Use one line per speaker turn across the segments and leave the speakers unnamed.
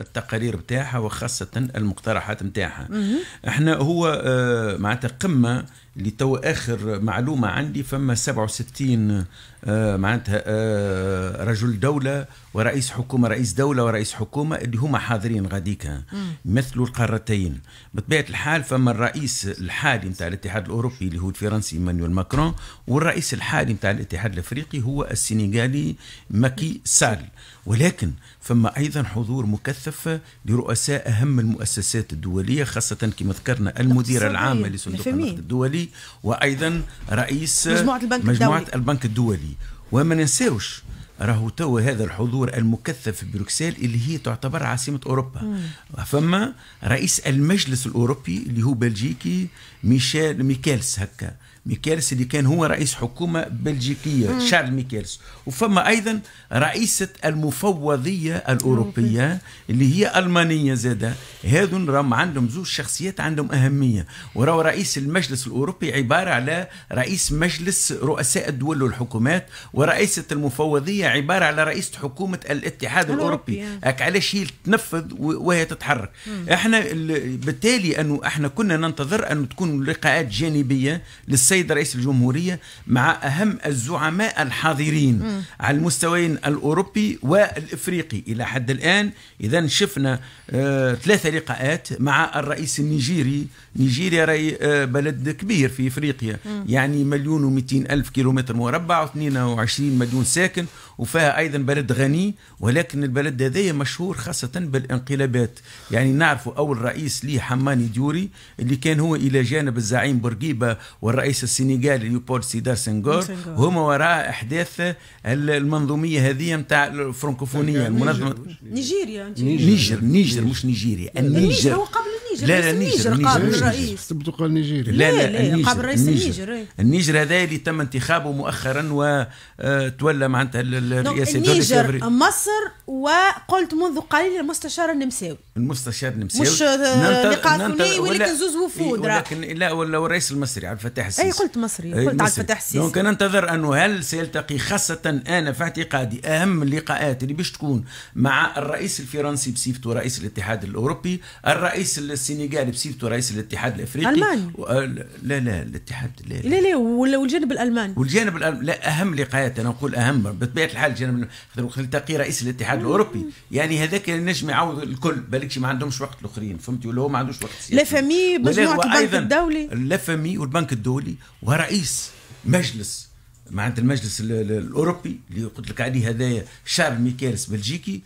التقارير نتاعها وخاصه المقترحات نتاعها احنا هو آه، معناتها قمه اللي تو اخر معلومه عندي فما 67 آه معناتها آه رجل دوله ورئيس حكومه رئيس دوله ورئيس حكومه اللي هما حاضرين غاديك مثلوا القارتين بطبيعه الحال فما الرئيس الحالي نتاع الاتحاد الاوروبي اللي هو الفرنسي مانويل ماكرون والرئيس الحالي نتاع الاتحاد الافريقي هو السنغالي ماكي سال ولكن فما ايضا حضور مكثف لرؤساء اهم المؤسسات الدوليه خاصه كما ذكرنا المديره العامه لصندوق النقد الدولي الدولي وايضا رئيس مجموعه البنك مجموعة الدولي, البنك الدولي. وما ننساوش راهو تو هذا الحضور المكثف في بروكسل اللي هي تعتبر عاصمه اوروبا مم. فما رئيس المجلس الاوروبي اللي هو بلجيكي ميشيل ميكيلس هكا ميكيلس اللي كان هو رئيس حكومة بلجيكية مم. شارل ميكيلس وفما أيضا رئيسة المفوضية الأوروبية اللي هي ألمانية زادة هذون راهم عندهم زوج شخصيات عندهم أهمية وراو رئيس المجلس الأوروبي عبارة على رئيس مجلس رؤساء الدول والحكومات ورئيسة المفوضية عبارة على رئيسة حكومة الاتحاد الأوروبي هك علاش هي تنفذ وهي تتحرك مم. احنا بالتالي أنه احنا كنا ننتظر أن تكون لقاءات جانبية للس السيد رئيس الجمهورية مع أهم الزعماء الحاضرين م. على المستويين الأوروبي والإفريقي إلى حد الآن إذا شفنا آه ثلاثة لقاءات مع الرئيس النيجيري نيجيريا راي آه بلد كبير في إفريقيا م. يعني مليون ومئتين ألف كيلومتر مربع و22 مليون ساكن وفيها أيضا بلد غني ولكن البلد هذايا مشهور خاصة بالانقلابات يعني نعرفوا أول رئيس ليه حماني ديوري اللي كان هو إلى جانب الزعيم بورقيبة والرئيس الرئيس السنغالي ليوبول سيدار سنغور هما وراء احداث المنظوميه هذه نتاع الفرنكوفونيه المنظمه
نيجيريا نيجر
نيجر مش نيجيريا النيجر هو قبل النيجر لا لا النيجر قبل الرئيس تبدو قال نيجيريا
لا لا قبل رئيس النيجر إيه.
النيجر هذا اللي تم انتخابه مؤخرا وتولى آه، معناتها الرئاسه النيجر
مصر وقلت منذ قليل المستشار النمساوي
المستشار النمساوي مش لقاء ثنائي ولكن زوز وفود إيه، ولكن لا ولا الرئيس المصري عبد الفتاح السيسي قلت
إيه، مصري قلت مصري. إيه، عبد الفتاح السيسي دونك
ننتظر انه هل سيلتقي خاصه انا في اعتقادي اهم اللقاءات اللي باش تكون مع الرئيس الفرنسي بصفته رئيس الاتحاد الاوروبي الرئيس السنغالي بصفته رئيس الاتحاد الافريقي الماني و... آه، لا لا الاتحاد لا لا,
لا, لا والجانب الالماني
والجانب الألم... لا اهم لقاءات انا نقول اهم بطبيعه الحال الجانب نلتقي رئيس الاتحاد الاوروبي يعني هذاك النجم يعوض الكل بالك ما عندهمش وقت الاخرين فهمتي ولا هو ما عندوش وقت لا
فامي مجموعه البنك الدولي
لا فامي والبنك الدولي ورئيس مجلس معناتها المجلس الاوروبي اللي قلت لك عليه هذايا شارل ميكيرس بلجيكي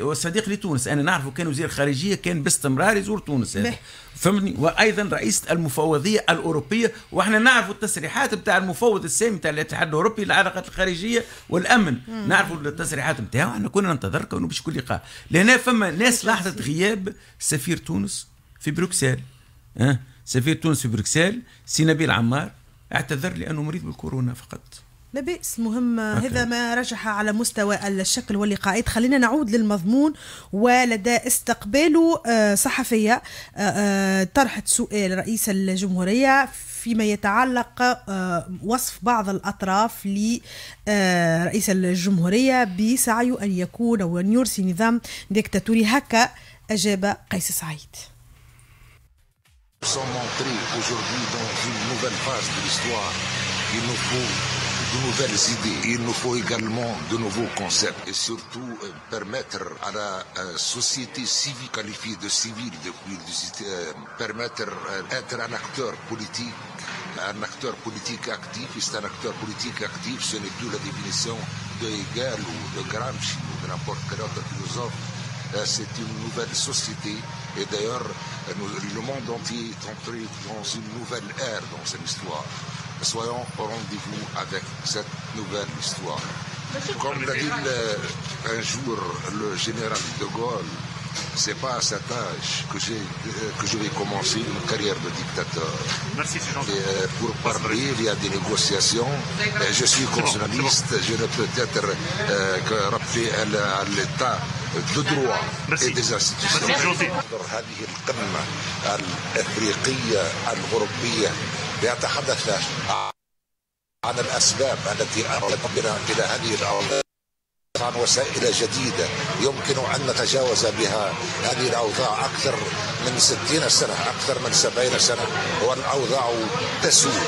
وصديق لتونس انا نعرفه كان وزير خارجيه كان باستمرار يزور تونس فهمتني فهمني وايضا رئيس المفوضيه الاوروبيه واحنا نعرف التصريحات بتاع المفوض السامي بتاع الاتحاد الاوروبي للعلاقات الخارجيه والامن نعرفوا التصريحات نتاعو احنا كنا ننتظر كونه باش يكون لقاء لهنا فما ناس لاحظت غياب سفير تونس في بروكسل أه؟ سفير تونس في بروكسل سي نبيل عمار اعتذر لانه مريض بالكورونا فقط
لا بأس مهم هذا ما رجح على مستوى الشكل واللقاءات خلينا نعود للمضمون ولدى استقباله آه، صحفية آه، آه، طرحت سؤال رئيس الجمهورية فيما يتعلق وصف بعض الأطراف لرئيس الجمهورية بسعيه أن يكون أو أن يرسي نظام ديكتاتوري هكا أجاب قيس سعيد
Nous sommes entrés aujourd'hui dans une nouvelle phase de l'histoire. Il nous faut de nouvelles idées, il nous faut également de nouveaux concepts et surtout euh, permettre à la euh, société civile qualifiée de civile depuis euh, permettre d'être un acteur politique, un acteur politique actif, c'est un acteur politique actif, ce n'est plus la définition de Hegel ou de Gramsci ou de n'importe quel autre philosophe euh, c'est une nouvelle société. Et d'ailleurs, euh, le monde entier est entré dans une nouvelle ère dans cette histoire. Soyons au rendez-vous avec cette nouvelle histoire. Comme l'a dit un jour le général de Gaulle, c'est pas à cet âge que, euh, je vais commencer une carrière de dictateur. pour parler, il y a des négociations. Je suis constitutionnaliste, je ne peux être que rappelé à l'état بدروا des هذه القمة الإفريقية الأوروبية ليتحدث عن الأسباب التي أردت بنا إلى هذه الاوضاع عن وسائل جديدة يمكن أن نتجاوز بها هذه الأوضاع أكثر من 60 سنة أكثر من 70 سنة والأوضاع تسوء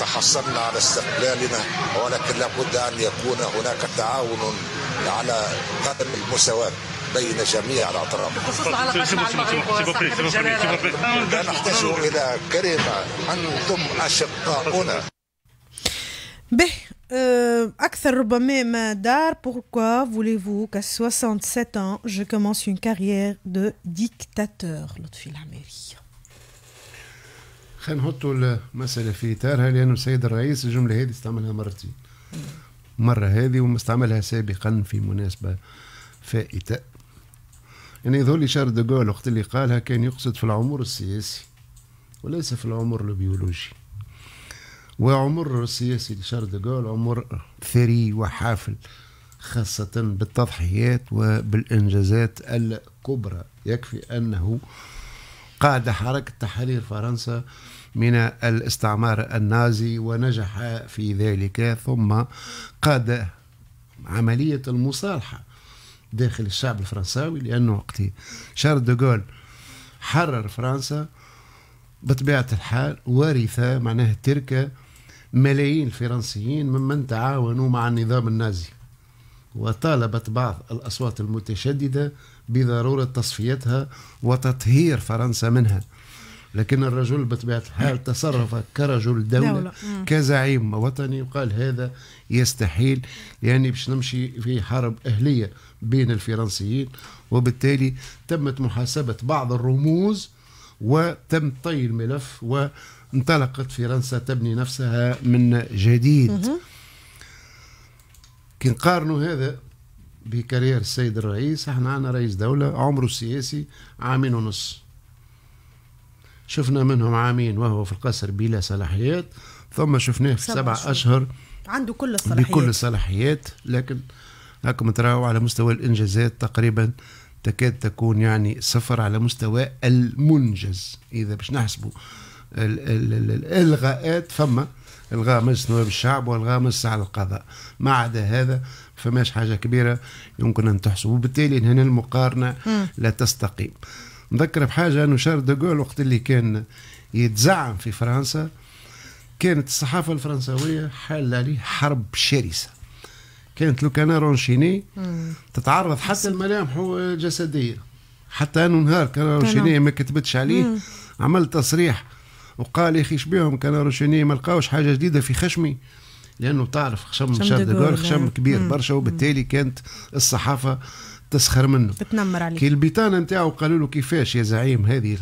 تحصلنا على استقلالنا ولكن لابد أن يكون هناك تعاون على قدم المساواة بين جميع الاطراف. العلاقات مع المغرب لا نحتاج الى كلمه انتم اشقاؤنا.
به أكثر ربما ما دار بوركوا فوليفو vous 67 ans je commence une carrière de dictateur لطفي العميري
خلينا نحطوا المسألة في إطارها لأنه السيد الرئيس الجملة هذه استعملها مرتين مرة هذه ومستعملها سابقا في مناسبة فائتة يعني يظهر لي شارل دوغول وقت اللي قالها كان يقصد في العمر السياسي وليس في العمر البيولوجي وعمر السياسي لشارل دوغول عمر ثري وحافل خاصة بالتضحيات وبالإنجازات الكبرى يكفي أنه قاد حركة تحرير فرنسا من الاستعمار النازي ونجح في ذلك ثم قاد عملية المصالحة داخل الشعب الفرنساوي لأنه وقت شارل دوغول حرر فرنسا بطبيعة الحال ورث معناه ترك ملايين الفرنسيين ممن تعاونوا مع النظام النازي وطالبت بعض الأصوات المتشددة بضرورة تصفيتها وتطهير فرنسا منها لكن الرجل بطبيعة الحال تصرف كرجل دولة, كزعيم وطني وقال هذا يستحيل يعني باش نمشي في حرب أهلية بين الفرنسيين وبالتالي تمت محاسبة بعض الرموز وتم طي الملف وانطلقت فرنسا تبني نفسها من جديد كي نقارنوا هذا بكارير السيد الرئيس احنا عندنا رئيس دولة عمره السياسي عامين ونص شفنا منهم عامين وهو في القصر بلا صلاحيات ثم شفناه في سبع أشهر, أشهر
عنده كل الصلاحيات بكل
الصلاحيات لكن هاكم تراو على مستوى الإنجازات تقريبا تكاد تكون يعني صفر على مستوى المنجز إذا باش نحسبوا الإلغاءات فما الغاء مجلس نواب الشعب والغاء مجلس على القضاء ما عدا هذا فماش حاجة كبيرة يمكن أن تحسب وبالتالي هنا المقارنة لا تستقيم نذكر بحاجه انه شارل دوغول وقت اللي كان يتزعم في فرنسا كانت الصحافه الفرنسويه حل عليه حرب شرسه كانت لو كان رونشيني تتعرض حتى لملامحه جسديه حتى انه نهار كان رونشيني ما كتبتش عليه مم. عمل تصريح وقال يا اخي شبيهم كان رونشيني ما لقاوش حاجه جديده في خشمي لانه تعرف خشم شارل دوغول خشم نعم. كبير برشا وبالتالي كانت الصحافه تسخر منه
تتنمر عليه كي
البيطانه نتاعو قالوا له كيفاش يا زعيم هذه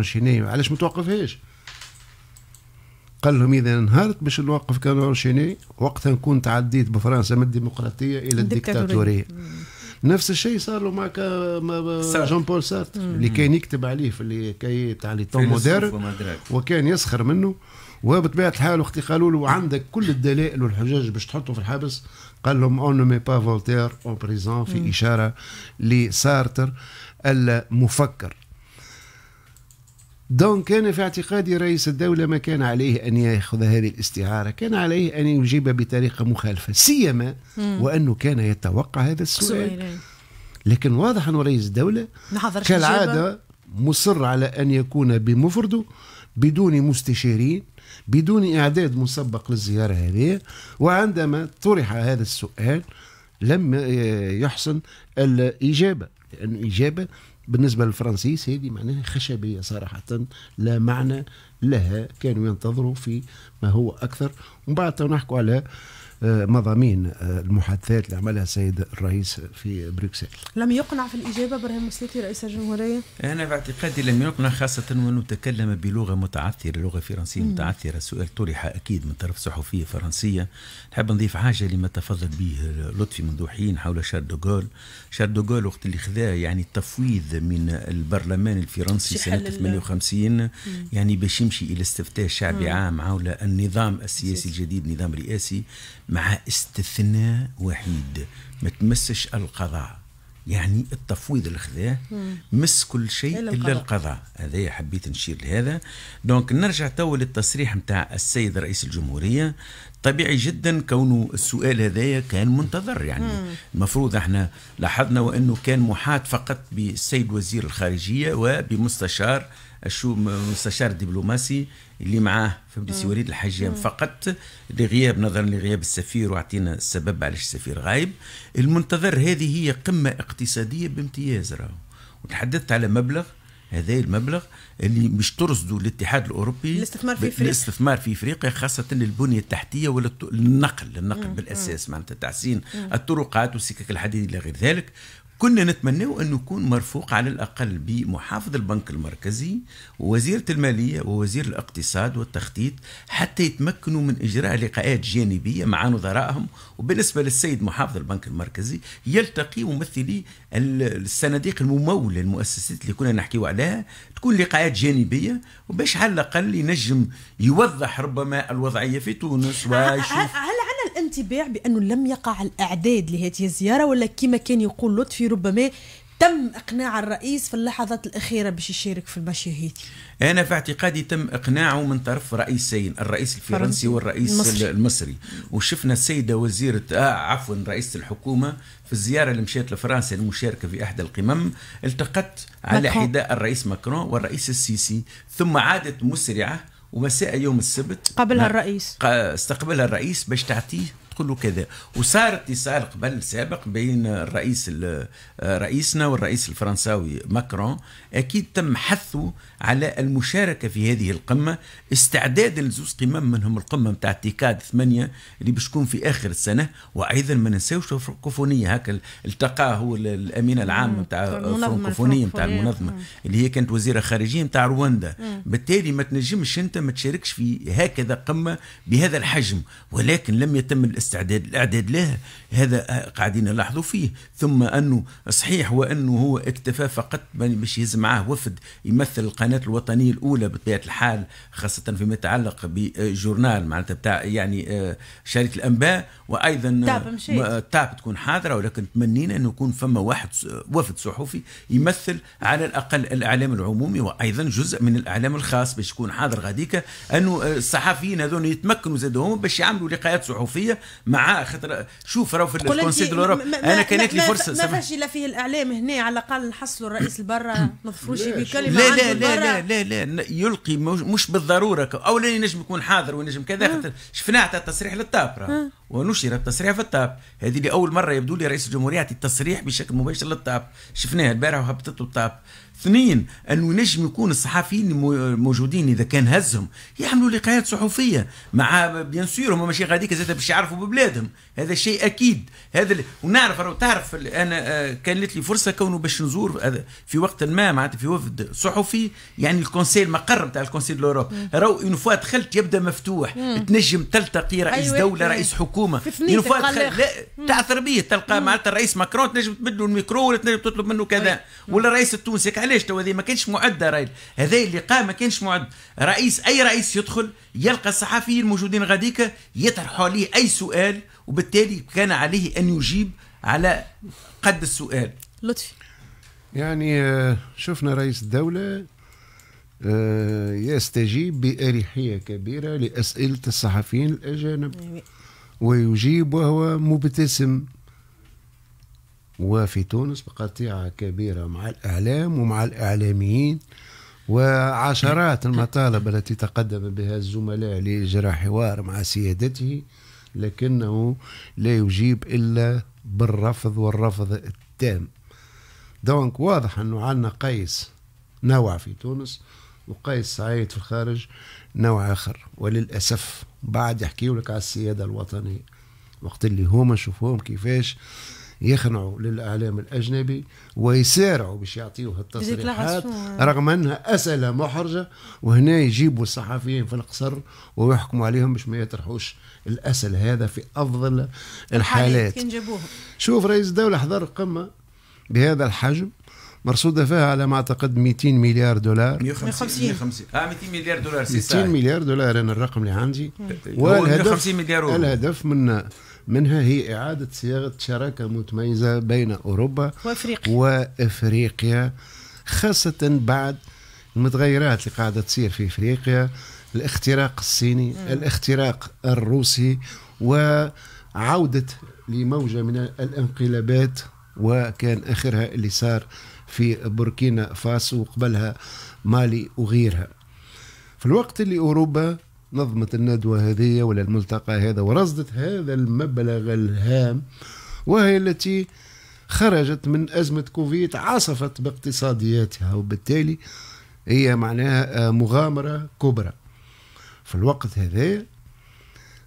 شيني علاش ما توقفهاش قال لهم اذا انهارت باش نوقف شيني وقتها نكون تعديت بفرنسا من الديمقراطيه الى الديكتاتوريه نفس الشيء صار له مع جون بول سارت اللي كان يكتب عليه في اللي كي تاع لي طون وكان يسخر منه وبطبيعه الحال وقت قالوا له عندك كل الدلائل والحجج باش تحطه في الحبس قال لهم اون مي با فولتير اون بريزون في اشاره لسارتر المفكر دونك كان في اعتقادي رئيس الدولة ما كان عليه أن يأخذ هذه الاستعارة كان عليه أن يجيب بطريقة مخالفة سيما وأنه كان يتوقع هذا السؤال إيه. لكن واضح أن رئيس الدولة
كالعادة
مصر على أن يكون بمفرده بدون مستشارين بدون إعداد مسبق للزيارة هذه وعندما طرح هذا السؤال لم يحسن الإجابة لأن إجابة بالنسبة للفرنسيس هذه معناها خشبية صراحة لا معنى لها كانوا ينتظروا في ما هو أكثر ومن بعد نحكوا على آه، مضامين آه، المحادثات اللي عملها السيد الرئيس في بروكسل
لم يقنع في الإجابة برهام مسلتي رئيس الجمهورية
أنا باعتقادي لم يقنع خاصة وأنه تكلم بلغة متعثرة لغة فرنسية متعثرة سؤال طرح أكيد من طرف صحفية فرنسية نحب نضيف حاجة لما تفضل به لطفي حين حول شاردوغول دوغول دوغول وقت اللي خذاه يعني التفويض من البرلمان الفرنسي سنة 58 يعني باش يمشي إلى استفتاء شعبي عام حول النظام السياسي الجديد نظام رئاسي مع استثناء وحيد ما تمسش القضاء يعني التفويض اللي خذاه مس كل شيء الا القضاء, القضاء. هذا حبيت نشير لهذا دونك نرجع تو للتصريح نتاع السيد رئيس الجمهوريه طبيعي جدا كونه السؤال هذايا كان منتظر يعني المفروض احنا لاحظنا وانه كان محاط فقط بالسيد وزير الخارجيه وبمستشار الشو مستشار دبلوماسي اللي معاه فبديسي وليد الحجام فقط لغياب نظرا لغياب السفير واعطينا السبب علاش السفير غايب المنتظر هذه هي قمه اقتصاديه بامتياز راهو وتحدثت على مبلغ هذا المبلغ اللي مش ترصدوا الاتحاد الاوروبي الاستثمار في افريقيا الاستثمار في افريقيا خاصه للبنيه التحتيه وللنقل النقل بالاساس معناتها تحسين الطرقات والسكك الحديد الى غير ذلك كنا نتمنى أن يكون مرفوق على الأقل بمحافظ البنك المركزي ووزيرة المالية ووزير الاقتصاد والتخطيط حتى يتمكنوا من إجراء لقاءات جانبية مع نظرائهم وبالنسبة للسيد محافظ البنك المركزي يلتقي ممثلي الصناديق الممولة المؤسسات اللي كنا نحكيو عليها تكون لقاءات جانبية وباش على الأقل ينجم يوضح ربما الوضعية في تونس ويشوف
هل الانطباع بانه لم يقع الاعداد لهذه الزياره ولا كما كان يقول لطفي ربما تم اقناع الرئيس في اللحظات الاخيره باش يشارك في المشي هذه
انا في اعتقادي تم اقناعه من طرف رئيسين الرئيس الفرنسي والرئيس المصري, المصري. وشفنا السيده وزيره آه عفوا رئيسه الحكومه في الزياره اللي مشيت لفرنسا المشاركه في احدى القمم التقت على حداء حذاء الرئيس ماكرون والرئيس السيسي ثم عادت مسرعه ومساء يوم السبت قبلها نعم. الرئيس استقبلها الرئيس باش تعطيه تقول له كذا وصار اتصال قبل سابق بين الرئيس آه، رئيسنا والرئيس الفرنساوي ماكرون اكيد تم حثه على المشاركة في هذه القمة استعدادا لزوز قمم منهم القمة متاع تيكاد ثمانية اللي باش تكون في آخر السنة وأيضا ما ننساوش الفرنكوفونية هكا التقى هو الأمين العام متاع الفرنكوفونية متاع المنظمة اللي هي كانت وزيرة خارجية متاع رواندا بالتالي ما تنجمش أنت ما تشاركش في هكذا قمة بهذا الحجم ولكن لم يتم الاستعداد الإعداد لها هذا قاعدين نلاحظوا فيه ثم أنه صحيح وأنه هو اكتفى فقط باش يهز معاه وفد يمثل القناة القناة الوطنية الأولى بطبيعة الحال خاصة فيما يتعلق بجورنال معناتها بتاع يعني آه، شريط الأنباء وأيضا آه، آه، تاب, تكون حاضرة ولكن تمنينا أنه يكون فما واحد وفد صحفي يمثل على الأقل الإعلام العمومي وأيضا جزء من الإعلام الخاص باش يكون حاضر غاديكا أنه الصحفيين هذول يتمكنوا هما باش يعملوا لقاءات صحفية مع خاطر شوف راهو في الكونسيل دولوروب أنا كانت لي فرصة ما فيش
إلا فيه الإعلام هنا على الأقل نحصلوا الرئيس البرا نظفروشي بكلمة لا لا لا لا
لا لا لا يلقي مش بالضروره اولا ينجم يكون حاضر وينجم كذا آه. شفناه حتى تصريح للطابره آه. ونشر التصريح في التاب هذه لأول مرة يبدو لي رئيس الجمهورية يعطي التصريح بشكل مباشر للتاب شفناه البارح وهبطته التاب اثنين انه ينجم يكون الصحفيين الموجودين اذا كان هزهم يعملوا لقاءات صحفية مع بيان سور هما ماشي غاديك زاد باش يعرفوا ببلادهم هذا شيء اكيد هذا ال... ونعرف تعرف انا آه، كانت لي فرصه كونه باش نزور في وقت ما معناتها في وفد صحفي يعني الكونسيل المقر نتاع الكونسيل لوروب راهو اون فوا دخلت يبدا مفتوح تنجم تلتقي رئيس أيوة دوله أيوة. رئيس حكومه الحكومه في لانه فات لا تعثر به تلقى معناتها الرئيس ماكرون تنجم تبدلو الميكرو ولا تنجم تطلب منه كذا طيب. ولا الرئيس التونسي علاش تو هذه ما كانش معده هذا اللقاء ما كانش معد رئيس اي رئيس يدخل يلقى الصحفيين الموجودين غاديك يطرحوا عليه اي سؤال وبالتالي كان عليه ان يجيب على قد السؤال لطفي يعني
آه، شفنا رئيس الدولة آه، يستجيب بأريحية كبيرة لأسئلة الصحفيين الأجانب يعني ويجيب وهو مبتسم وفي تونس بقطيعة كبيرة مع الإعلام ومع الإعلاميين وعشرات المطالب التي تقدم بها الزملاء لإجراء حوار مع سيادته لكنه لا يجيب إلا بالرفض والرفض التام دونك واضح أنه عندنا قيس نوع في تونس وقيس سعيد في الخارج نوع آخر وللأسف بعد يحكيوا لك على السيادة الوطنية وقت اللي هما شوفوهم كيفاش يخنعوا للاعلام الاجنبي ويسارعوا باش يعطيوا التصريحات رغم انها اسئله محرجه وهنا يجيبوا الصحفيين في القصر ويحكموا عليهم باش ما يطرحوش الاسئله هذا في افضل الحالات شوف رئيس الدوله حضر قمه بهذا الحجم مرصوده فيها على ما اعتقد 200 مليار دولار
150 150 اه 200 مليار دولار سي 200 مليار
دولار انا الرقم اللي عندي والهدف 150 مليار أورو. الهدف من منها هي اعاده صياغه شراكه متميزه بين اوروبا وافريقيا وافريقيا خاصه بعد المتغيرات اللي قاعده تصير في افريقيا الاختراق الصيني مم. الاختراق الروسي وعوده لموجه من الانقلابات وكان اخرها اللي صار في بوركينا فاسو وقبلها مالي وغيرها في الوقت اللي أوروبا نظمت الندوة هذه ولا الملتقى هذا ورصدت هذا المبلغ الهام وهي التي خرجت من أزمة كوفيد عاصفت باقتصادياتها وبالتالي هي معناها مغامرة كبرى في الوقت هذا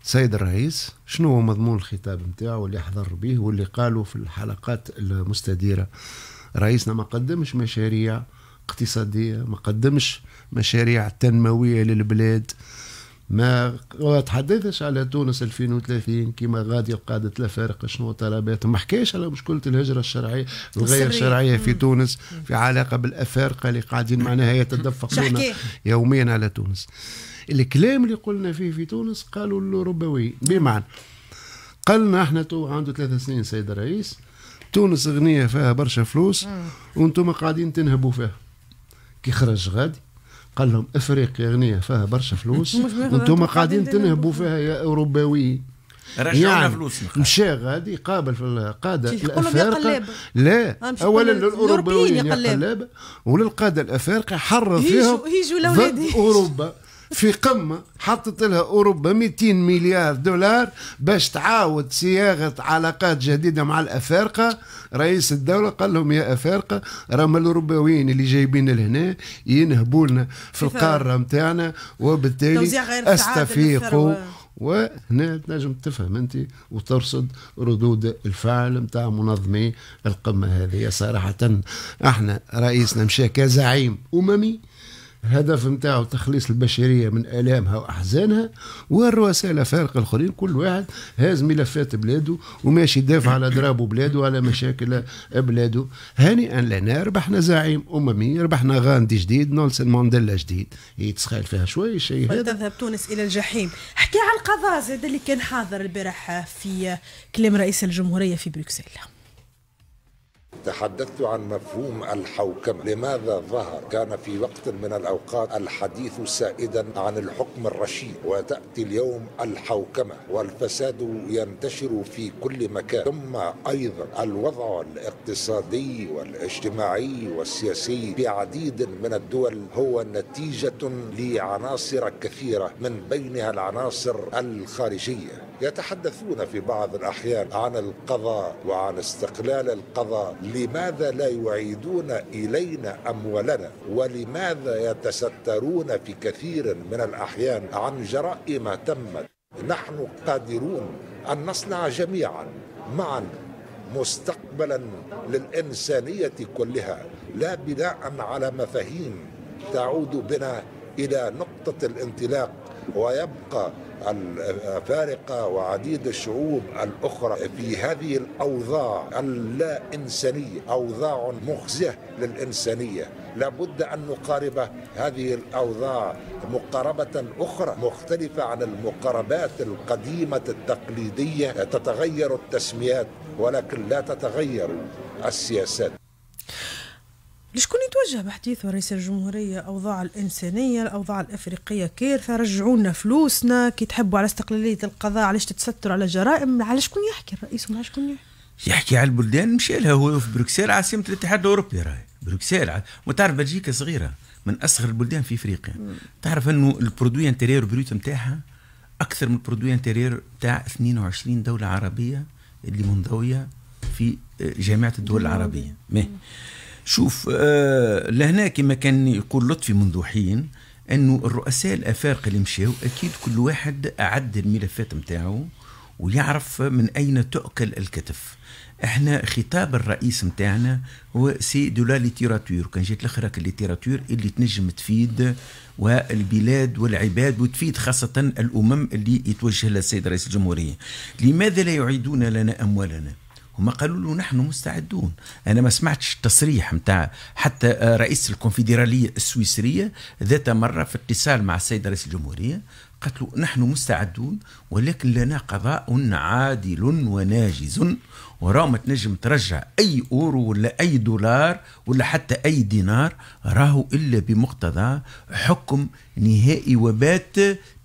سيد الرئيس شنو هو مضمون الخطاب نتاعو اللي حضر به واللي قالوا في الحلقات المستديرة رئيسنا ما قدمش مشاريع اقتصاديه ما قدمش مشاريع تنمويه للبلاد ما تحدثش على تونس 2030 كما غادي القادة الافارقه شنو طلبات ما حكاش على مشكلة الهجرة الشرعية الغير شرعية في تونس في علاقة بالأفارقة اللي قاعدين معناها يتدفقون يوميا على تونس الكلام اللي قلنا فيه في تونس قالوا الروبوي بمعنى قلنا احنا تو عنده ثلاثة سنين سيد الرئيس تونس غنيه فيها برشا فلوس وانتم قاعدين تنهبوا فيها كي خرج غادي قال لهم افريقيا غنيه فيها برشا فلوس وانتم قاعدين تنهبوا فيها يا اوروباويين رجعنا يعني فلوسنا مشى غادي قابل في القاده الافارقه لا اولا للاوروبيين قلابه وللقاده الافارقه حرر فيهم ضد اوروبا في قمة حطت لها أوروبا 200 مليار دولار باش تعاود صياغة علاقات جديدة مع الأفارقة رئيس الدولة قال لهم يا أفارقة راهم الأوروبيين اللي جايبين لهنا ينهبوا لنا في القارة نتاعنا وبالتالي أستفيقوا وهنا تنجم تفهم انت وترصد ردود الفعل نتاع منظمي القمه هذه صراحه احنا رئيسنا مشى كزعيم اممي الهدف نتاعو تخليص البشريه من الامها واحزانها والرؤساء الافارقه الاخرين كل واحد هاز ملفات بلاده وماشي يدافع على اضراب بلاده وعلى مشاكل بلاده هنيئا لنا ربحنا زعيم اممي ربحنا غاندي جديد نولسن مانديلا جديد يتسخيل فيها شويه شيء هذا
تذهب تونس الى الجحيم احكي على القضاء زاد اللي كان حاضر البارح في كلام رئيس الجمهوريه في بروكسل
تحدثت عن مفهوم الحوكمة لماذا ظهر كان في وقت من الأوقات الحديث سائدا عن الحكم الرشيد وتأتي اليوم الحوكمة والفساد ينتشر في كل مكان ثم أيضا الوضع الاقتصادي والاجتماعي والسياسي في عديد من الدول هو نتيجة لعناصر كثيرة من بينها العناصر الخارجية يتحدثون في بعض الأحيان عن القضاء وعن استقلال القضاء لماذا لا يعيدون إلينا أموالنا ولماذا يتسترون في كثير من الأحيان عن جرائم تمت نحن قادرون أن نصنع جميعا معا مستقبلا للإنسانية كلها لا بناء على مفاهيم تعود بنا إلى نقطة الانطلاق ويبقى الأفارقة وعديد الشعوب الأخرى في هذه الأوضاع اللا إنسانية أوضاع مخزية للإنسانية لابد أن نقارب هذه الأوضاع مقاربة أخرى مختلفة عن المقاربات القديمة التقليدية تتغير التسميات ولكن لا تتغير السياسات
لشكون يتوجه بحديث رئيس الجمهورية أوضاع الإنسانية الأوضاع الأفريقية كارثة رجعونا فلوسنا كي تحبوا على استقلالية القضاء علاش تتستروا على جرائم على شكون يحكي الرئيس ومع شكون يحكي
يحكي على البلدان مشى لها هو في بروكسل عاصمة الاتحاد الأوروبي راهي بروكسل وتعرف بلجيكا صغيرة من أصغر البلدان في إفريقيا تعرف أنه البرودوي انتيريور بروت نتاعها أكثر من البرودوي انتيريور نتاع 22 دولة عربية اللي منضوية في آه، جامعة الدول العربية مه. شوف آه لهنا كما كان يقول لطفي منذ حين انه الرؤساء الافارقه اللي مشاو اكيد كل واحد اعد الملفات نتاعو ويعرف من اين تؤكل الكتف احنا خطاب الرئيس نتاعنا هو سي دو لا ليتيراتور كان جات لخرك الليتيراتور اللي تنجم تفيد والبلاد والعباد وتفيد خاصة الأمم اللي يتوجه لها السيد رئيس الجمهورية لماذا لا يعيدون لنا أموالنا هم قالوا له نحن مستعدون انا ما سمعتش تصريح نتاع حتى رئيس الكونفدراليه السويسريه ذات مره في اتصال مع السيد رئيس الجمهوريه قالت له نحن مستعدون ولكن لنا قضاء عادل وناجز ما تنجم ترجع اي اورو ولا اي دولار ولا حتى اي دينار راهو الا بمقتضى حكم نهائي وبات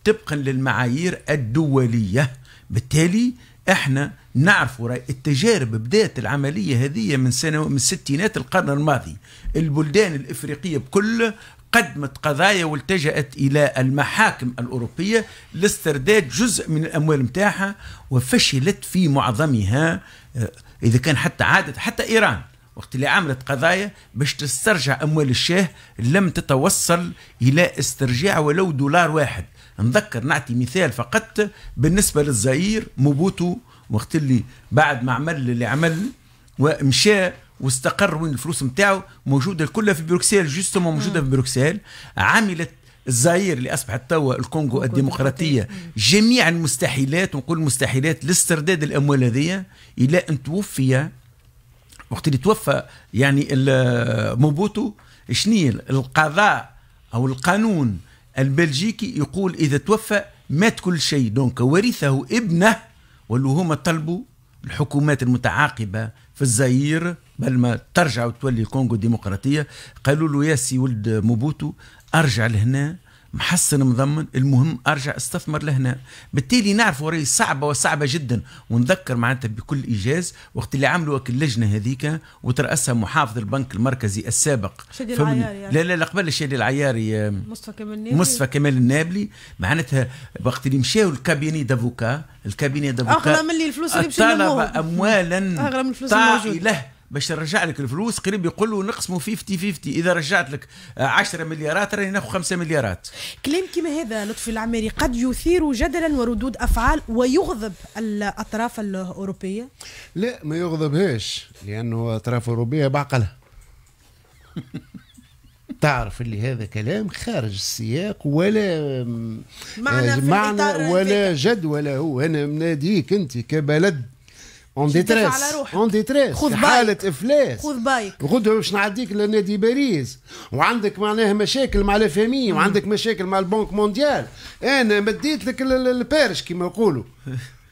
طبقا للمعايير الدوليه بالتالي احنا نعرف راي التجارب بدات العمليه هذه من سنة من ستينات القرن الماضي البلدان الافريقيه بكل قدمت قضايا والتجأت إلى المحاكم الأوروبية لاسترداد جزء من الأموال متاعها وفشلت في معظمها آه، إذا كان حتى عادت حتى إيران وقت اللي عملت قضايا باش تسترجع أموال الشاه لم تتوصل إلى استرجاع ولو دولار واحد نذكر نعطي مثال فقط بالنسبه للزائر موبوتو وقت اللي بعد ما عمل اللي عمل ومشى واستقر وين الفلوس نتاعو موجوده كلها في بروكسل جوستومون موجوده في بروكسل عملت الزاير اللي اصبحت توا الكونغو الديمقراطيه جميع المستحيلات ونقول المستحيلات لاسترداد الاموال هذيا الى ان توفي وقت اللي توفى يعني موبوتو شنو القضاء او القانون البلجيكي يقول إذا توفى مات كل شيء دونك ورثه ابنه واللي هما طلبوا الحكومات المتعاقبة في الزاير بل ما ترجع وتولي كونغو ديمقراطية قالوا له ياسي ولد موبوتو أرجع لهنا محسن مضمن المهم ارجع استثمر لهنا بالتالي نعرف راهي صعبه وصعبه جدا ونذكر معناتها بكل ايجاز وقت اللي عملوا اللجنه هذيك وتراسها محافظ البنك المركزي السابق شادي العياري يعني. لا لا لا قبل شادي العياري مصطفى
كمال النابلي مصطفى
كمال النابلي معناتها وقت اللي مشاو الكابيني دافوكا الكابيني دافوكا اغلى من الفلوس اللي مشاو اموالا اغلى من الفلوس الموجوده له باش نرجع لك الفلوس قريب يقولوا نقسموا 50 50 اذا رجعت لك 10 مليارات راني ناخذ 5 مليارات
كلام كما هذا لطفي العماري قد يثير جدلا وردود افعال ويغضب الاطراف الاوروبيه لا
ما يغضبهاش لانه اطراف اوروبيه بعقلها تعرف اللي هذا كلام خارج السياق ولا معنى, معنى ولا جد ولا هو انا مناديك انت كبلد اون ديتريس اون ديتريس خذ حالة افلاس خذ بايك غدوة باش نعديك لنادي باريس وعندك معناها مشاكل مع لافامي وعندك مشاكل مع البنك مونديال انا مديت لك البارش كيما يقولوا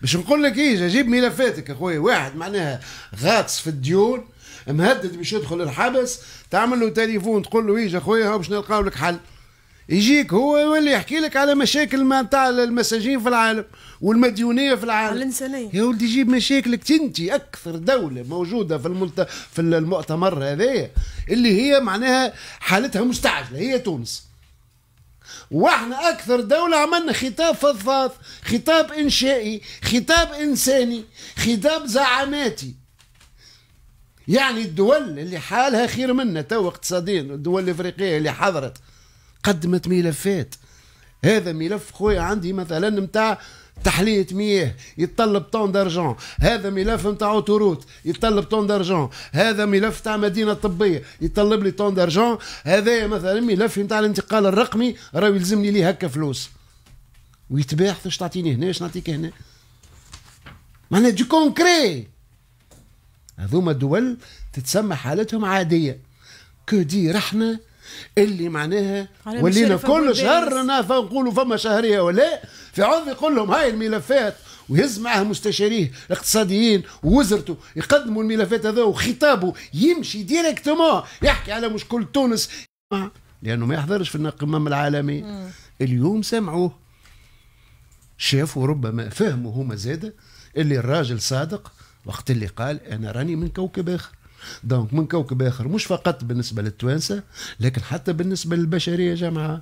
باش نقول لك ايش جيب ملفاتك اخويا واحد معناها غاطس في الديون مهدد باش يدخل الحبس تعمل له تليفون تقول له ايش اخويا باش نلقاو لك حل يجيك هو يولي يحكي لك على مشاكل ما نتاع المساجين في العالم والمديونيه في العالم الانسانيه يا ولدي جيب مشاكلك انت اكثر دوله موجوده في الملت... في المؤتمر هذايا اللي هي معناها حالتها مستعجله هي تونس واحنا اكثر دوله عملنا خطاب فضفاض خطاب انشائي خطاب انساني خطاب زعاماتي يعني الدول اللي حالها خير منا تو اقتصاديا الدول الافريقيه اللي حضرت قدمت ملفات هذا ملف خويا عندي مثلا نتاع تحلية مياه يتطلب طون دارجون هذا ملف نتاع اوتوروت يتطلب طون دارجون هذا ملف تاع مدينة طبية يتطلب لي طون دارجون هذا مثلا ملف نتاع الانتقال الرقمي راه يلزمني ليه هكا فلوس ويتباع اش تعطيني هنا اش نعطيك هنا معناها دي كونكري هذوما دول تتسمى حالتهم عادية كو دي رحنا اللي معناها ولينا كل شهرنا فنقولوا فما شهريه ولا في عوض يقول لهم هاي الملفات ويهز معاه مستشاريه الاقتصاديين ووزرته يقدموا الملفات هذا وخطابه يمشي ديريكتومون يحكي على مشكل تونس لانه ما يحضرش في القمم العالميه اليوم سمعوه شافوا ربما فهموا هما زاده اللي الراجل صادق وقت اللي قال انا راني من كوكب اخر دونك من كوكب اخر مش فقط بالنسبه للتوانسه لكن حتى بالنسبه للبشريه جمعاء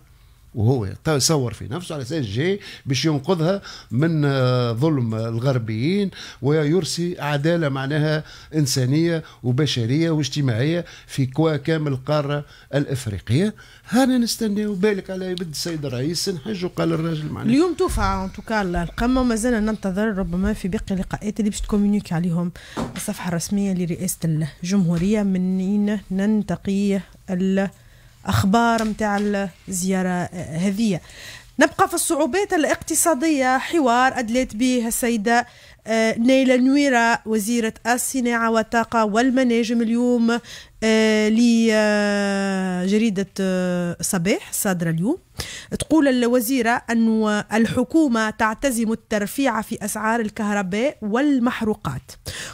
وهو تصور في نفسه على اساس جاي باش ينقذها من آه، ظلم الغربيين ويرسي عداله معناها انسانيه وبشريه واجتماعيه في كوا كامل القاره الافريقيه هانا نستناو بالك على يبد السيد الرئيس نحج وقال الراجل معناها اليوم
توفى توكا القمه ومازال ننتظر ربما في باقي اللقاءات اللي باش تكومونيكي عليهم الصفحه الرسميه لرئاسه الجمهوريه منين ننتقي اخبار نتاع الزياره هذه نبقى في الصعوبات الاقتصادية حوار أدلت به السيدة آه، نيلة نويرة وزيرة الصناعة والطاقة والمناجم اليوم آه، لجريدة آه، صباح صادرة اليوم تقول الوزيرة أن الحكومة تعتزم الترفيع في أسعار الكهرباء والمحروقات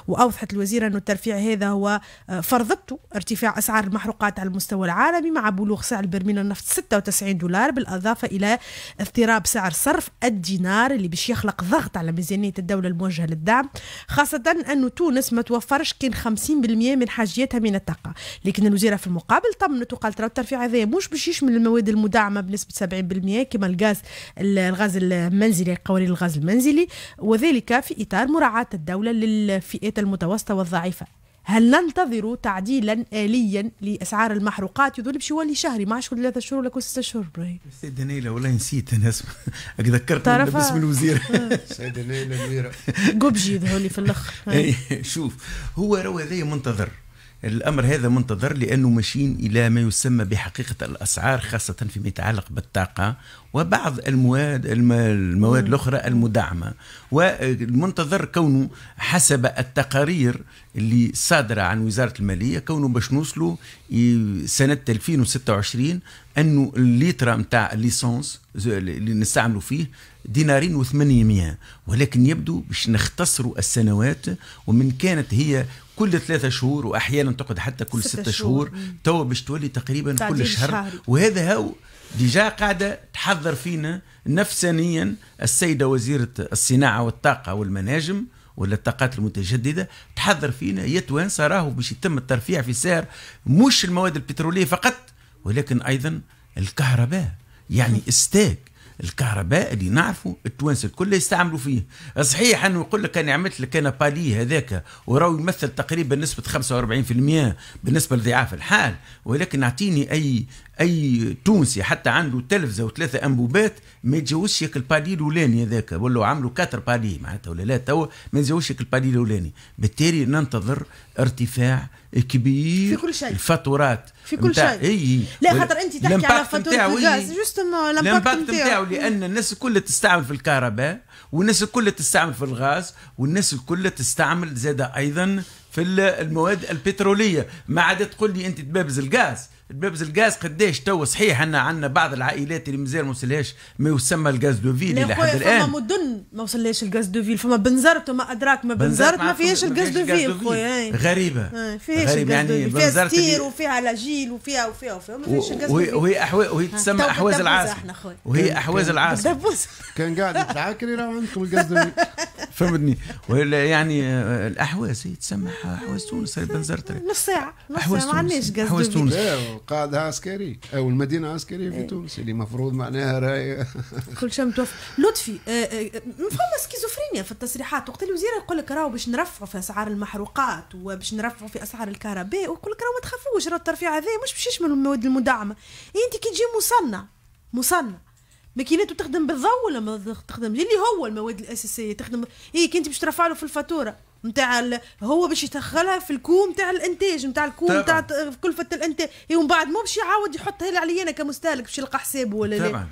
وأوضحت الوزيرة أن الترفيع هذا هو آه، فرضته ارتفاع أسعار المحروقات على المستوى العالمي مع بلوغ سعر برميل النفط 96 دولار بالإضافة إلى اضطراب سعر صرف الدينار اللي باش يخلق ضغط على ميزانية الدولة الموجهة للدعم خاصة أن تونس ما توفرش كان 50% من حاجيتها من الطاقة لكن الوزيرة في المقابل طمنت وقالت الترفيع هذا مش باش يشمل المواد المدعمة بنسبة كما الغاز الغاز المنزلي قوانين الغاز المنزلي وذلك في إطار مراعاة الدولة للفئات المتوسطة والضعيفة هل ننتظر تعديلا آليا لأسعار المحروقات يذهب شوالي شهري ما عادش كل ثلاثة شهور ولا كل ستة شهور براهيم
سيدة نيلة والله نسيت أنا اسم ذكرت باسم الوزير
سيدة نيلة
قبجي يظهر لي في الأخر إيه، شوف هو راهو هذايا منتظر الأمر هذا منتظر لأنه ماشيين إلى ما يسمى بحقيقة الأسعار خاصة فيما يتعلق بالطاقة وبعض المواد المواد الأخرى المدعمة والمنتظر كونه حسب التقارير اللي صادرة عن وزارة المالية كونه باش نوصلوا سنة 2026 أنه الليتر نتاع الليسونس اللي نستعملوا فيه دينارين و800 ولكن يبدو باش نختصروا السنوات ومن كانت هي كل ثلاثة شهور وأحيانا تقعد حتى كل ستة, ستة شهور, توا باش تولي تقريبا كل شهر وهذا هو ديجا قاعدة تحذر فينا نفسانيا السيدة وزيرة الصناعة والطاقة والمناجم ولا الطاقات المتجدده تحذر فينا يا توانسه راهو باش يتم الترفيع في سعر مش المواد البتروليه فقط ولكن ايضا الكهرباء يعني استاك الكهرباء اللي نعرفوا التوانسه الكل يستعملوا فيه صحيح انه يقول لك انا عملت لك انا بالي هذاك وراه يمثل تقريبا نسبه 45% بالنسبه لضعاف الحال ولكن اعطيني اي اي تونسي حتى عنده تلفزه وثلاثه انبوبات ما يتجاوزش البادي الاولاني هذاك ولا عملوا كاتر بادي معناتها ولا لا توا ما يتجاوزش البادي الاولاني بالتالي ننتظر ارتفاع كبير في كل شيء الفاتورات في كل شيء اي لا خاطر انت تحكي على فاتوره الغاز
جوستومون الامباكت نتاعو لان
الناس الكل تستعمل في الكهرباء والناس الكل تستعمل في الغاز والناس الكل تستعمل زاده ايضا في المواد البتروليه ما عاد تقول لي انت تبابز الغاز بابز الغاز قداش تو صحيح ان عندنا بعض العائلات اللي مازال ما وصلهاش ما يسمى الغاز دو فيل الى حد الان فما
مدن ما وصلهاش الغاز دو فيل فما بنزرت وما ادراك ما بنزرت ما فيهاش الغاز دو فيل خويا غريبه فيهاش غريبه يعني فيها ستير وفيها لاجيل وفيها وفيها وفيها ما فيهاش الغاز وهي وهي أحوي... وهي تسمى احواز العاصمه
وهي احواز العاصمه
كان قاعد يتعاكر راه عندكم الغاز دو فيل
فهمتني ولا يعني آه، الاحواز إيه، تسمى احواز تونس بنزرت نص
ساعه نص
ساعه ما عندناش قصد احواز تونس إيه،
قاعده عسكري او المدينه عسكريه في إيه. تونس اللي مفروض معناها راي
كل شيء متوفر لطفي آه، آه، فما سكيزوفرينيا في التصريحات وقت الوزير يقول لك راهو باش نرفعوا في اسعار المحروقات وباش نرفعوا في اسعار الكهرباء ويقول لك راهو ما تخافوش راهو الترفيع هذا مش باش يشمل المواد المدعمه انت كي تجي مصنع مصنع ماكينات تخدم بالضوء ولا ما تخدم اللي هو المواد الاساسيه تخدم هي إيه، كنت باش ترفع له في الفاتوره نتاع ال... هو باش يدخلها في الكو نتاع الانتاج نتاع الكو نتاع كلفه الانتاج إيه، ومن بعد مو باش يعاود يحطها لي علي انا كمستهلك باش يلقى حسابه ولا لا طبعا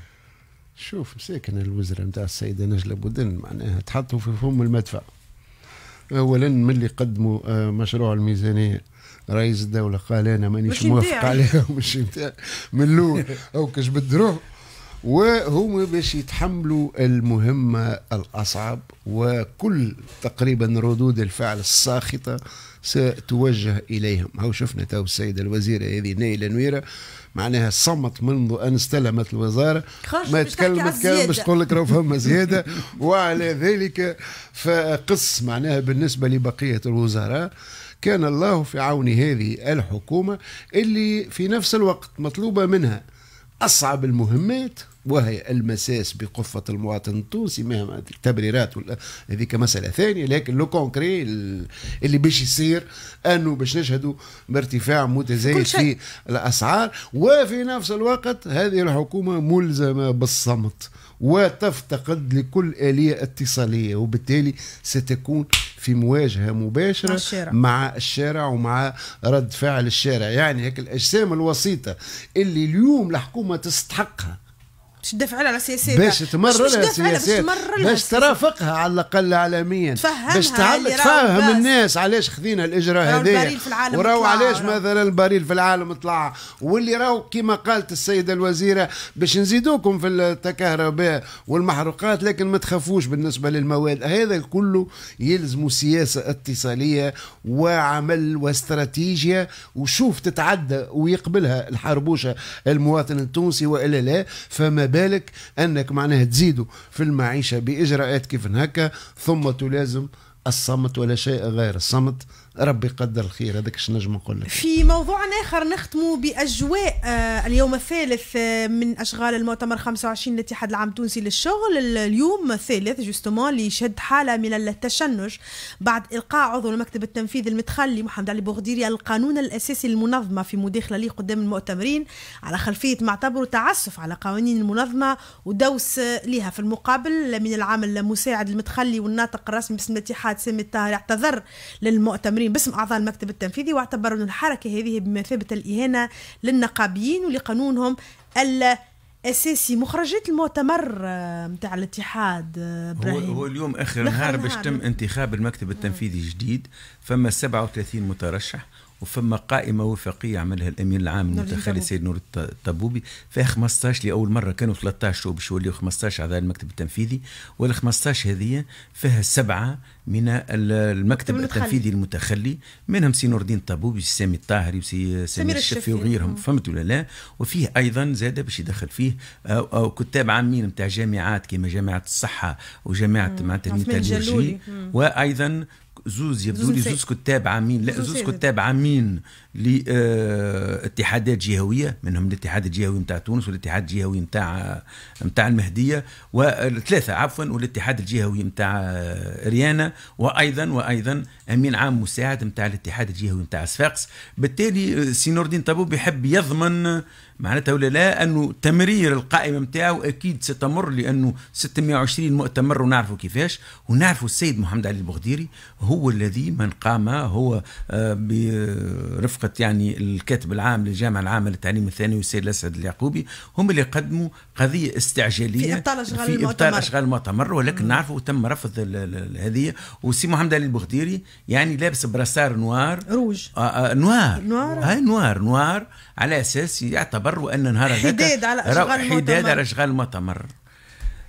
شوف مساكن الوزراء نتاع السيده نجله بودن معناها تحطوا في فم المدفع اولا من اللي قدموا آه، مشروع الميزانيه رئيس الدوله قال انا مانيش موافق عليه ومش من الاول او كش بالدروه وهم باش يتحملوا المهمة الأصعب وكل تقريبا ردود الفعل الساخطة ستوجه إليهم هو شفنا تو السيدة الوزيرة هذه نايلة نويرة معناها صمت منذ أن استلمت الوزارة ما تكلمت كلام باش تقول لك راه فما زيادة وعلى ذلك فقص معناها بالنسبة لبقية الوزراء كان الله في عون هذه الحكومة اللي في نفس الوقت مطلوبة منها أصعب المهمات وهي المساس بقفة المواطن التونسي مهما التبريرات هذيك مسألة ثانية لكن لو كونكري اللي باش يصير أنه باش نشهدوا بارتفاع متزايد في الأسعار وفي نفس الوقت هذه الحكومة ملزمة بالصمت وتفتقد لكل آلية اتصالية وبالتالي ستكون في مواجهة مباشرة مع الشارع, مع الشارع ومع رد فعل الشارع يعني هيك الأجسام الوسيطة اللي اليوم الحكومة تستحقها
باش تدافع على سياساتها باش تمرر لها سياساتها باش
ترافقها على الاقل عالميا باش تفهم الناس علاش خذينا الاجراء هذا وراو علاش مثلا البريل في العالم طلع واللي راو كما قالت السيده الوزيره باش نزيدوكم في الكهرباء والمحروقات لكن ما تخافوش بالنسبه للمواد هذا كله يلزم سياسه اتصاليه وعمل واستراتيجيه وشوف تتعدى ويقبلها الحربوشه المواطن التونسي والا لا فما بالك انك معناها تزيدوا في المعيشه باجراءات كيف هكا ثم تلازم الصمت ولا شيء غير الصمت ربي يقدر الخير هذاك شنو نجم نقول لك
في موضوع اخر نختموا باجواء آه، اليوم الثالث آه، من اشغال المؤتمر 25 للاتحاد العام التونسي للشغل اليوم الثالث جوستومون اللي شد حاله من التشنج بعد القاء عضو المكتب التنفيذي المتخلي محمد علي بوغديري القانون الاساسي للمنظمه في مداخله لي قدام المؤتمرين على خلفيه ما اعتبره تعسف على قوانين المنظمه ودوس لها في المقابل من العامل المساعد المتخلي والناطق الرسمي باسم الاتحاد سامي الطاهر اعتذر للمؤتمرين المسؤولين باسم أعضاء المكتب التنفيذي واعتبروا أن الحركة هذه بمثابة الإهانة للنقابيين ولقانونهم اساسي مخرجات المؤتمر نتاع آه، الاتحاد آه، ابراهيم هو, هو اليوم اخر نهار باش تم
انتخاب المكتب التنفيذي الجديد فما 37 مترشح وفما قائمه وفاقيه عملها الامين العام المتخلي السيد نور الطبوبي فيها 15 لاول مره كانوا 13 شو يوليو 15 اعضاء المكتب التنفيذي وال 15 هذه فيها سبعه من المكتب التنفيذي المتخلي منهم سي نور الدين الطبوبي سي سامي الطاهري وسي سمير الشفي وغيرهم آه. فهمت ولا لا وفيه ايضا زاد باش يدخل فيه أو, أو كتاب عامين نتاع جامعات كما جامعه الصحه وجامعه معناتها الميتالورجي وايضا زوز يبدو لي زوز كتاب عامين لا زوز كتاب عامين لاتحادات جهويه منهم الاتحاد الجهوي نتاع تونس والاتحاد الجهوي نتاع نتاع المهديه وثلاثه عفوا والاتحاد الجهوي نتاع آه، ريانا وايضا وايضا امين عام مساعد نتاع الاتحاد الجهوي نتاع صفاقس بالتالي آه، سي نور الدين طابو بيحب يضمن آه، معناتها ولا لا انه تمرير القائمه نتاعو اكيد ستمر لانه 620 مؤتمر ونعرفوا كيفاش ونعرفوا السيد محمد علي البغديري هو الذي من قام هو برفقه بصفة يعني الكاتب العام للجامعة العامة للتعليم الثانوي السيد الأسد اليعقوبي هم اللي قدموا قضية استعجالية في إبطال أشغال في إبطال أشغال المؤتمر ولكن نعرفوا تم رفض هذه وسي محمد علي البغديري يعني لابس براسار نوار روج آآ آه، آآ آه، نوار نوار هاي نوار نوار على أساس يعتبر أن نهار حداد على أشغال المؤتمر حداد على أشغال المؤتمر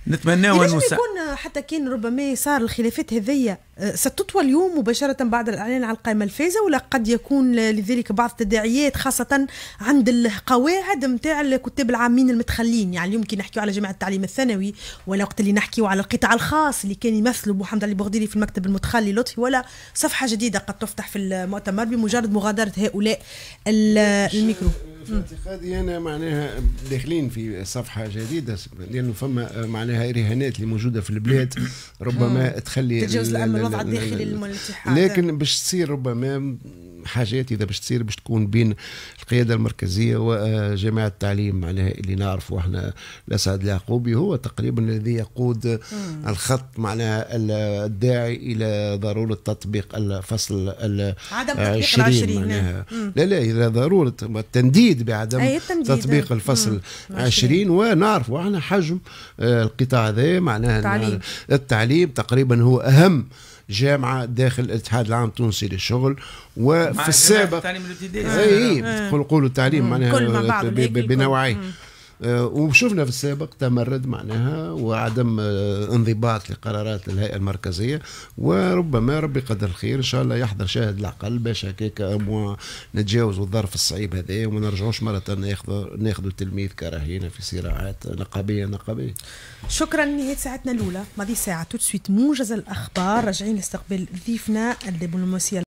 نتمنى أن نوسع يكون
حتى كان ربما صار الخلافات هذية أه، ستطوى اليوم مباشرة بعد الإعلان على القائمة الفائزة ولا قد يكون لذلك بعض التداعيات خاصة عند القواعد نتاع الكتاب العامين المتخلين يعني اليوم كي نحكيو على جامعة التعليم الثانوي ولا وقت اللي نحكيو على القطاع الخاص اللي كان يمثل محمد علي بوغديري في المكتب المتخلي لطفي ولا صفحة جديدة قد تفتح في المؤتمر بمجرد مغادرة هؤلاء الميكرو في
اعتقادي انا معناها داخلين في صفحه جديده لانه فما معناها رهانات اللي موجوده في البلاد ربما تخلي تتجاوز الامن الوضع الداخلي للاتحاد لكن باش تصير ربما حاجات اذا باش تصير باش تكون بين القياده المركزيه وجماعه التعليم معناها اللي نعرفوا احنا الاسعد اليعقوبي هو تقريبا الذي يقود مم. الخط معناها الداعي الى ضروره تطبيق الفصل عدم تطبيق العشرين معناها مم. لا لا الى ضروره التنديد بعدم تطبيق الفصل مم. 20 ونعرفوا احنا حجم آه، القطاع هذا معناها التعليم. التعليم تقريبا هو اهم جامعه داخل الاتحاد العام التونسي للشغل وفي السابق اي آه. قولوا التعليم معناها بنوعين آه، وشفنا في السابق تمرد معناها وعدم آه، انضباط لقرارات الهيئه المركزيه وربما ربي قدر الخير ان شاء الله يحضر شاهد العقل باش هكاك نتجاوزوا الظرف الصعيب هذا وما نرجعوش مره ناخذ ناخذوا التلميذ كراهينا في صراعات نقابيه نقابيه.
شكرا نهايه ساعتنا الاولى، ماضي ساعه تو سويت موجز الاخبار راجعين لاستقبال ضيفنا الدبلوماسيه